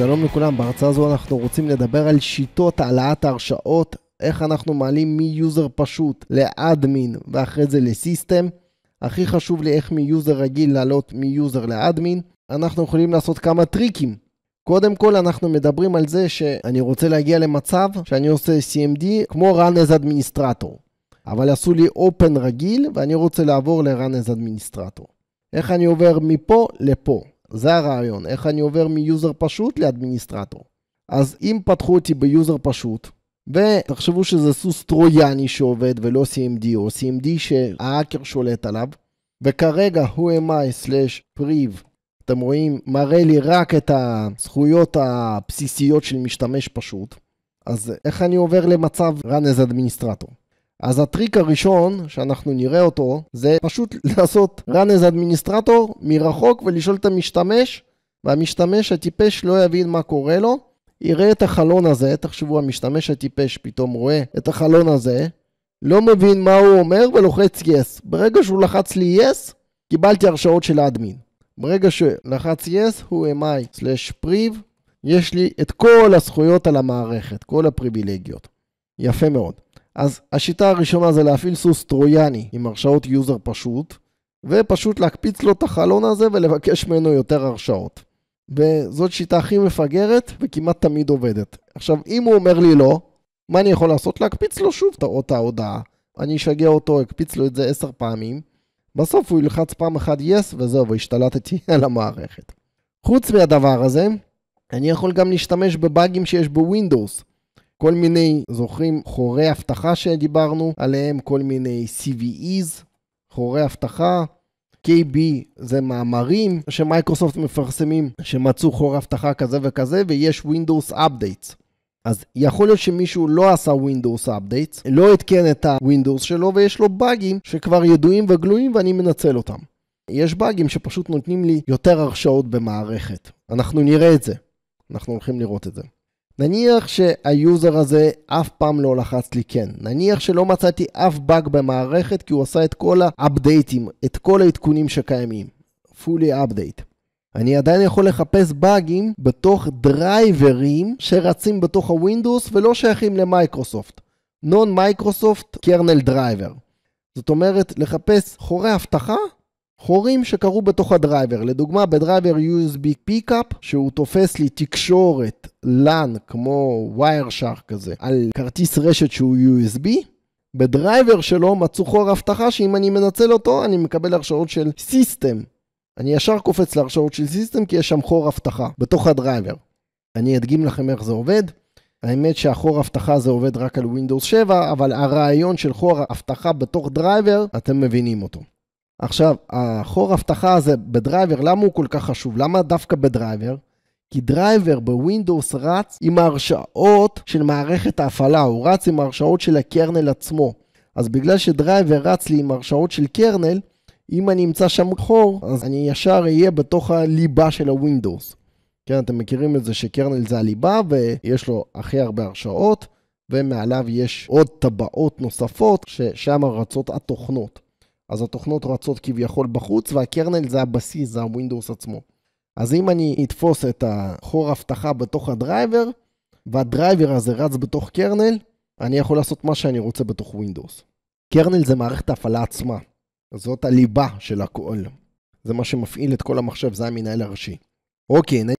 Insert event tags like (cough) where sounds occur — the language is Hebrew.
שלום לכולם, בהרצאה הזו אנחנו רוצים לדבר על שיטות העלאת ההרשאות, איך אנחנו מעלים מיוזר פשוט לאדמין ואחרי זה לסיסטם. הכי חשוב לי איך מיוזר רגיל לעלות מיוזר לאדמין. אנחנו יכולים לעשות כמה טריקים. קודם כל אנחנו מדברים על זה שאני רוצה להגיע למצב שאני עושה CMD כמו run as administrator. אבל עשו לי open רגיל ואני רוצה לעבור ל-run as administrator. איך אני עובר מפה לפה? זה הרעיון, איך אני עובר מיוזר פשוט לאדמיניסטרטור. אז אם פתחו אותי ביוזר פשוט, ותחשבו שזה סוס טרויאני שעובד ולא CMD, או CMD שההאקר שולט עליו, וכרגע הוא am I/priv, אתם רואים, מראה לי רק את הזכויות הבסיסיות של משתמש פשוט, אז איך אני עובר למצב run as administrator? אז הטריק הראשון שאנחנו נראה אותו זה פשוט (laughs) לעשות run as administrator מרחוק ולשאול את המשתמש והמשתמש הטיפש לא יבין מה קורה לו, יראה את החלון הזה, תחשבו המשתמש הטיפש פתאום רואה את החלון הזה, לא מבין מה הוא אומר ולוחץ yes. ברגע שהוא לחץ לי yes, קיבלתי הרשאות של האדמין. ברגע שלחץ yes, הוא mi/priv, יש לי את כל הזכויות על המערכת, כל הפריבילגיות. יפה מאוד. אז השיטה הראשונה זה להפעיל סוס טרויאני עם הרשאות יוזר פשוט, ופשוט להקפיץ לו את החלון הזה ולבקש ממנו יותר הרשאות. וזאת שיטה הכי מפגרת וכמעט תמיד עובדת. עכשיו, אם הוא אומר לי לא, מה אני יכול לעשות? להקפיץ לו שוב את אותה הודעה. אני אשגע אותו, אקפיץ לו את זה עשר פעמים. בסוף הוא ילחץ פעם אחת יס, וזהו, והשתלטתי (laughs) על המערכת. חוץ מהדבר הזה, אני יכול גם להשתמש בבאגים שיש בווינדוס. כל מיני, זוכרים, חורי אבטחה שדיברנו עליהם, כל מיני CVEs, חורי אבטחה. KB זה מאמרים שמייקרוסופט מפרסמים, שמצאו חור אבטחה כזה וכזה, ויש Windows Updates. אז יכול להיות שמישהו לא עשה Windows Updates, לא עדכן את ה-Windows שלו, ויש לו באגים שכבר ידועים וגלויים ואני מנצל אותם. יש באגים שפשוט נותנים לי יותר הרשאות במערכת. אנחנו נראה את זה. אנחנו הולכים לראות את זה. נניח שהיוזר הזה אף פעם לא לחץ לי כן, נניח שלא מצאתי אף באג במערכת כי הוא עשה את כל האפדייטים, את כל העדכונים שקיימים, fully update. אני עדיין יכול לחפש באגים בתוך דרייברים שרצים בתוך הווינדוס ולא שייכים למייקרוסופט. נון מייקרוסופט קרנל דרייבר. זאת אומרת, לחפש חורי אבטחה חורים שקרו בתוך הדרייבר. לדוגמה, בדרייבר USB פיקאפ שהוא תופס לי תקשורת LAN, כמו Wireshark כזה, על כרטיס רשת שהוא USB, בדרייבר שלו מצאו חור אבטחה שאם אני מנצל אותו, אני מקבל הרשאות של סיסטם. אני ישר קופץ להרשאות של סיסטם כי יש שם חור אבטחה, בתוך הדרייבר. אני אדגים לכם איך זה עובד. האמת שהחור אבטחה זה עובד רק על Windows 7, אבל הרעיון של חור אבטחה בתוך דרייבר, אתם מבינים אותו. עכשיו, החור אבטחה הזה בדרייבר, למה הוא כל כך חשוב? למה דווקא בדרייבר? כי דרייבר בווינדוס רץ עם ההרשאות של מערכת ההפעלה, הוא רץ עם ההרשאות של הקרנל עצמו. אז בגלל שדרייבר רץ לי עם הרשאות של קרנל, אם אני אמצא שם חור, אז אני ישר אהיה בתוך הליבה של הווינדוס. כן, אתם מכירים את זה שקרנל זה הליבה ויש לו הכי הרבה הרשאות, ומעליו יש עוד טבעות נוספות ששם רצות התוכנות. אז התוכנות רצות כביכול בחוץ, והקרנל זה הבסיס, זה הווינדוס עצמו. אז אם אני אתפוס את החור אבטחה בתוך הדרייבר, והדרייבר הזה רץ בתוך קרנל, אני יכול לעשות מה שאני רוצה בתוך ווינדוס. קרנל זה מערכת ההפעלה עצמה. זאת הליבה של הכל. זה מה שמפעיל את כל המחשב, זה המנהל הראשי. אוקיי,